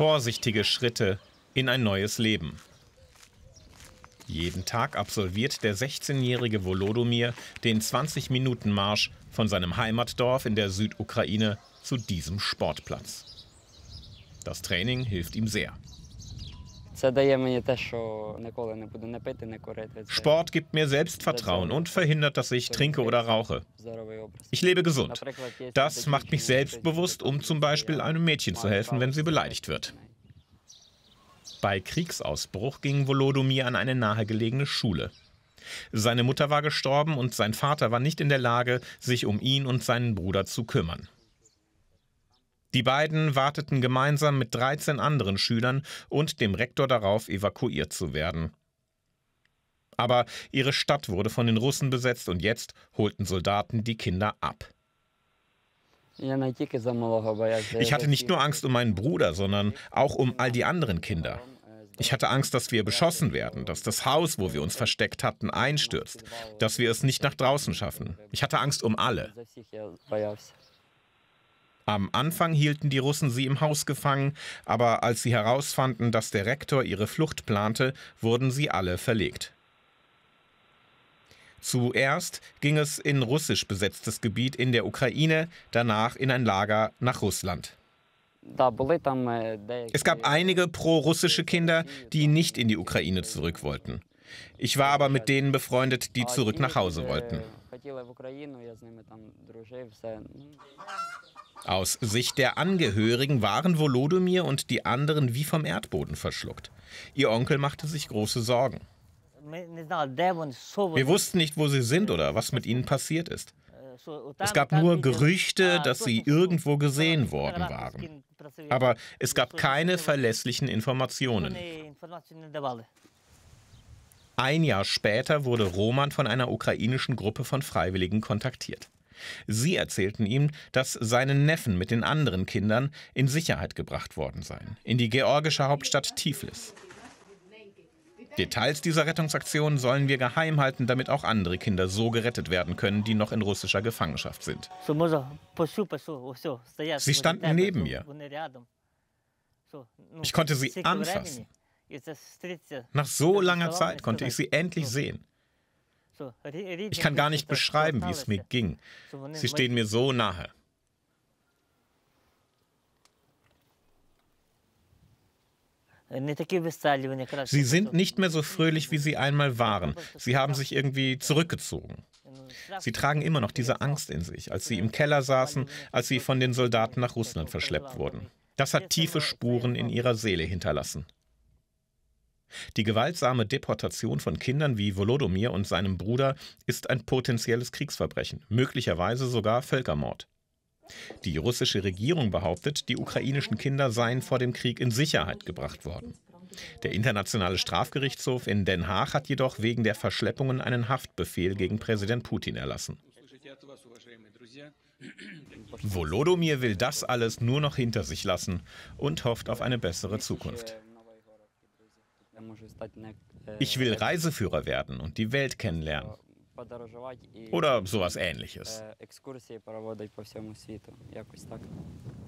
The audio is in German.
Vorsichtige Schritte in ein neues Leben. Jeden Tag absolviert der 16-jährige Volodomir den 20-Minuten-Marsch von seinem Heimatdorf in der Südukraine zu diesem Sportplatz. Das Training hilft ihm sehr. Sport gibt mir Selbstvertrauen und verhindert, dass ich trinke oder rauche. Ich lebe gesund. Das macht mich selbstbewusst, um zum Beispiel einem Mädchen zu helfen, wenn sie beleidigt wird. Bei Kriegsausbruch ging Volodomir an eine nahegelegene Schule. Seine Mutter war gestorben und sein Vater war nicht in der Lage, sich um ihn und seinen Bruder zu kümmern. Die beiden warteten gemeinsam mit 13 anderen Schülern und dem Rektor darauf, evakuiert zu werden. Aber ihre Stadt wurde von den Russen besetzt und jetzt holten Soldaten die Kinder ab. Ich hatte nicht nur Angst um meinen Bruder, sondern auch um all die anderen Kinder. Ich hatte Angst, dass wir beschossen werden, dass das Haus, wo wir uns versteckt hatten, einstürzt, dass wir es nicht nach draußen schaffen. Ich hatte Angst um alle. Am Anfang hielten die Russen sie im Haus gefangen, aber als sie herausfanden, dass der Rektor ihre Flucht plante, wurden sie alle verlegt. Zuerst ging es in russisch besetztes Gebiet in der Ukraine, danach in ein Lager nach Russland. Э, es gab einige pro-russische Kinder, die nicht in die Ukraine zurück wollten. Ich war aber mit denen befreundet, die zurück nach Hause wollten хотіли в Україну, я з ними там дружив, все. Aus Sicht der Angehörigen waren Volodymyr und die anderen wie vom Erdboden verschluckt. Ihr Onkel machte sich große Sorgen. Wir wussten nicht, wo sie sind oder was mit ihnen passiert ist. Es gab nur Gerüchte, dass sie irgendwo gesehen worden waren. Aber es gab keine verlässlichen Informationen. Ein Jahr später wurde Roman von einer ukrainischen Gruppe von Freiwilligen kontaktiert. Sie erzählten ihm, dass seine Neffen mit den anderen Kindern in Sicherheit gebracht worden seien, in die georgische Hauptstadt Tiflis. Details dieser Rettungsaktion sollen wir geheim halten, damit auch andere Kinder so gerettet werden können, die noch in russischer Gefangenschaft sind. Sie standen neben mir. Ich konnte sie anfassen. Nach so langer Zeit konnte ich sie endlich sehen. Ich kann gar nicht beschreiben, wie es mir ging. Sie stehen mir so nahe. Ne, sie sind nicht mehr so fröhlich, wie sie einmal waren. Sie haben sich irgendwie zurückgezogen. Sie tragen immer noch diese Angst in sich, als sie im Keller saßen, als sie von den Soldaten nach Russland verschleppt wurden. Das hat tiefe Spuren in ihrer Seele hinterlassen. Die gewaltsame Deportation von Kindern wie Volodomir und seinem Bruder ist ein potenzielles Kriegsverbrechen, möglicherweise sogar Völkermord. Die russische Regierung behauptet, die ukrainischen Kinder seien vor dem Krieg in Sicherheit gebracht worden. Der Internationale Strafgerichtshof in Den Haag hat jedoch wegen der Verschleppungen einen Haftbefehl gegen Präsident Putin erlassen. Volodomir will das alles nur noch hinter sich lassen und hofft auf eine bessere Zukunft. Э, ich will Reiseführer werden und die Welt kennenlernen. Oder sowas ähnliches. Э,